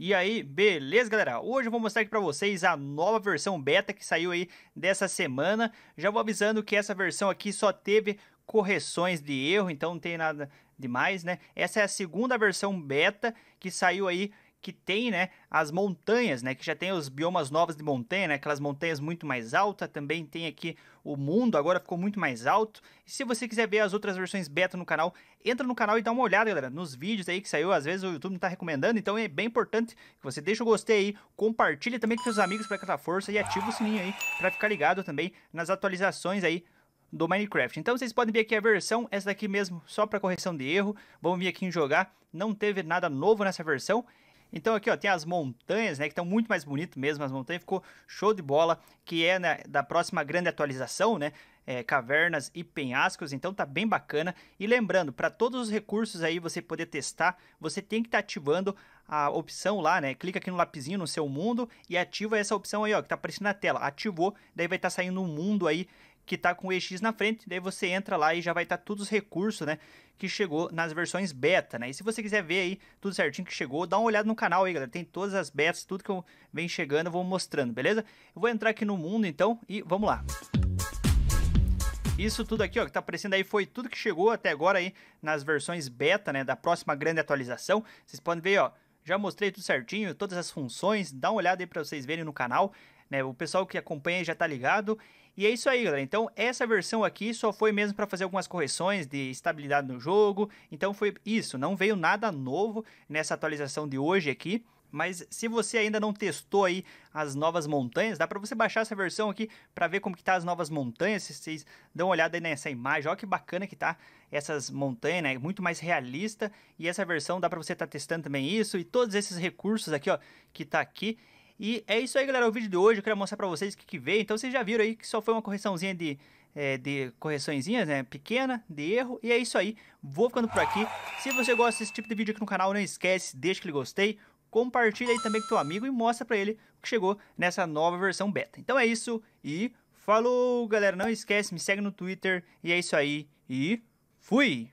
E aí, beleza, galera? Hoje eu vou mostrar aqui para vocês a nova versão beta que saiu aí dessa semana. Já vou avisando que essa versão aqui só teve correções de erro, então não tem nada demais, né? Essa é a segunda versão beta que saiu aí que tem, né, as montanhas, né, que já tem os biomas novos de montanha, né, aquelas montanhas muito mais altas, também tem aqui o mundo, agora ficou muito mais alto. E se você quiser ver as outras versões beta no canal, entra no canal e dá uma olhada, galera, nos vídeos aí que saiu, às vezes o YouTube não está recomendando, então é bem importante que você deixe o gostei aí, compartilhe também com seus amigos para aquela força e ativa o sininho aí para ficar ligado também nas atualizações aí do Minecraft. Então vocês podem ver aqui a versão, essa daqui mesmo, só para correção de erro. Vamos vir aqui em jogar, não teve nada novo nessa versão. Então aqui ó, tem as montanhas, né, que estão muito mais bonito mesmo, as montanhas ficou show de bola, que é né, da próxima grande atualização, né? É, cavernas e penhascos, então tá bem bacana. E lembrando, para todos os recursos aí você poder testar, você tem que estar tá ativando a opção lá, né? Clica aqui no lapizinho no seu mundo e ativa essa opção aí, ó, que tá aparecendo na tela. Ativou, daí vai estar tá saindo um mundo aí que tá com o EX na frente, daí você entra lá e já vai estar tá todos os recursos, né, que chegou nas versões beta, né? E se você quiser ver aí tudo certinho que chegou, dá uma olhada no canal aí, galera. Tem todas as betas, tudo que eu venho chegando, eu vou mostrando, beleza? Eu vou entrar aqui no mundo então e vamos lá. Isso tudo aqui, ó, que tá aparecendo aí foi tudo que chegou até agora aí nas versões beta, né, da próxima grande atualização. Vocês podem ver, ó, já mostrei tudo certinho, todas as funções, dá uma olhada aí para vocês verem no canal, né? O pessoal que acompanha já tá ligado. E é isso aí, galera. Então, essa versão aqui só foi mesmo para fazer algumas correções de estabilidade no jogo. Então, foi isso. Não veio nada novo nessa atualização de hoje aqui. Mas se você ainda não testou aí as novas montanhas, dá para você baixar essa versão aqui para ver como que tá as novas montanhas. Se vocês dão uma olhada aí nessa imagem, olha que bacana que tá essas montanhas, né? Muito mais realista. E essa versão dá para você estar tá testando também isso e todos esses recursos aqui, ó, que tá aqui. E é isso aí, galera, o vídeo de hoje. Eu quero mostrar para vocês o que, que veio. Então vocês já viram aí que só foi uma correçãozinha de é, de correçõezinhas, né, pequena, de erro, e é isso aí, vou ficando por aqui, se você gosta desse tipo de vídeo aqui no canal, não esquece, deixa aquele gostei, compartilha aí também com teu amigo e mostra para ele o que chegou nessa nova versão beta. Então é isso e falou, galera. Não esquece, me segue no Twitter e é isso aí e fui!